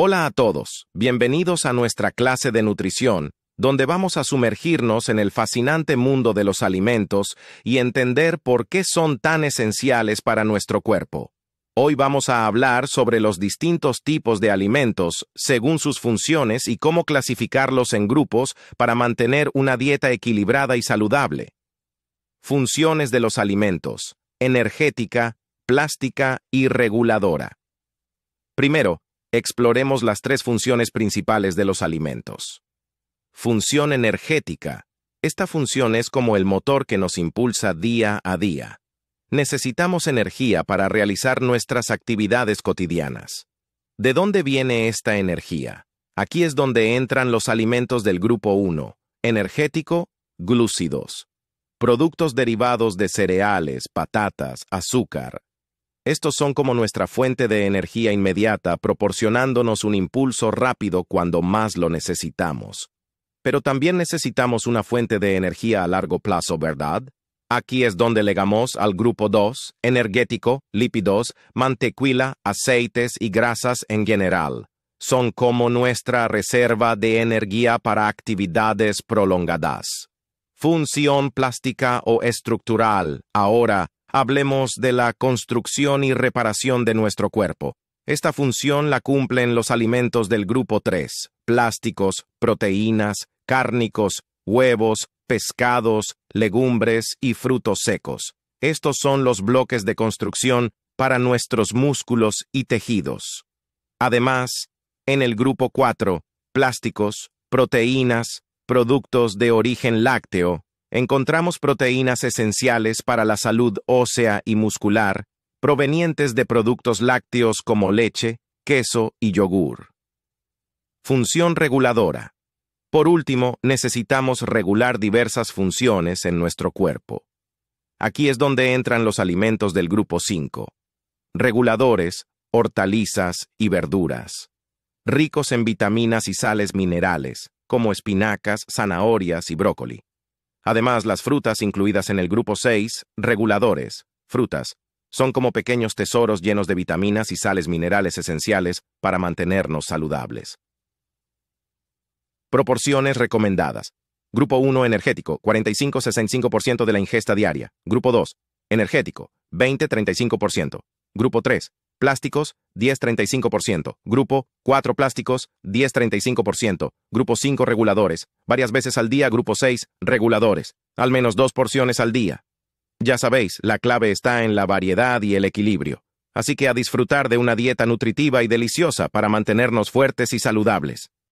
Hola a todos, bienvenidos a nuestra clase de nutrición, donde vamos a sumergirnos en el fascinante mundo de los alimentos y entender por qué son tan esenciales para nuestro cuerpo. Hoy vamos a hablar sobre los distintos tipos de alimentos, según sus funciones y cómo clasificarlos en grupos para mantener una dieta equilibrada y saludable. Funciones de los alimentos. Energética, plástica y reguladora. Primero, Exploremos las tres funciones principales de los alimentos. Función energética. Esta función es como el motor que nos impulsa día a día. Necesitamos energía para realizar nuestras actividades cotidianas. ¿De dónde viene esta energía? Aquí es donde entran los alimentos del grupo 1, energético, glúcidos, productos derivados de cereales, patatas, azúcar, estos son como nuestra fuente de energía inmediata, proporcionándonos un impulso rápido cuando más lo necesitamos. Pero también necesitamos una fuente de energía a largo plazo, ¿verdad? Aquí es donde legamos al grupo 2, energético, lípidos, mantequilla, aceites y grasas en general. Son como nuestra reserva de energía para actividades prolongadas función plástica o estructural. Ahora, hablemos de la construcción y reparación de nuestro cuerpo. Esta función la cumplen los alimentos del grupo 3, plásticos, proteínas, cárnicos, huevos, pescados, legumbres y frutos secos. Estos son los bloques de construcción para nuestros músculos y tejidos. Además, en el grupo 4, plásticos, proteínas, productos de origen lácteo, encontramos proteínas esenciales para la salud ósea y muscular, provenientes de productos lácteos como leche, queso y yogur. Función reguladora. Por último, necesitamos regular diversas funciones en nuestro cuerpo. Aquí es donde entran los alimentos del grupo 5. Reguladores, hortalizas y verduras. Ricos en vitaminas y sales minerales, como espinacas, zanahorias y brócoli. Además, las frutas incluidas en el grupo 6, reguladores, frutas, son como pequeños tesoros llenos de vitaminas y sales minerales esenciales para mantenernos saludables. Proporciones recomendadas. Grupo 1 energético, 45-65% de la ingesta diaria. Grupo 2, energético, 20-35%. Grupo 3, Plásticos, 10-35%. Grupo 4 plásticos, 10-35%. Grupo 5 reguladores. Varias veces al día, grupo 6 reguladores. Al menos dos porciones al día. Ya sabéis, la clave está en la variedad y el equilibrio. Así que a disfrutar de una dieta nutritiva y deliciosa para mantenernos fuertes y saludables.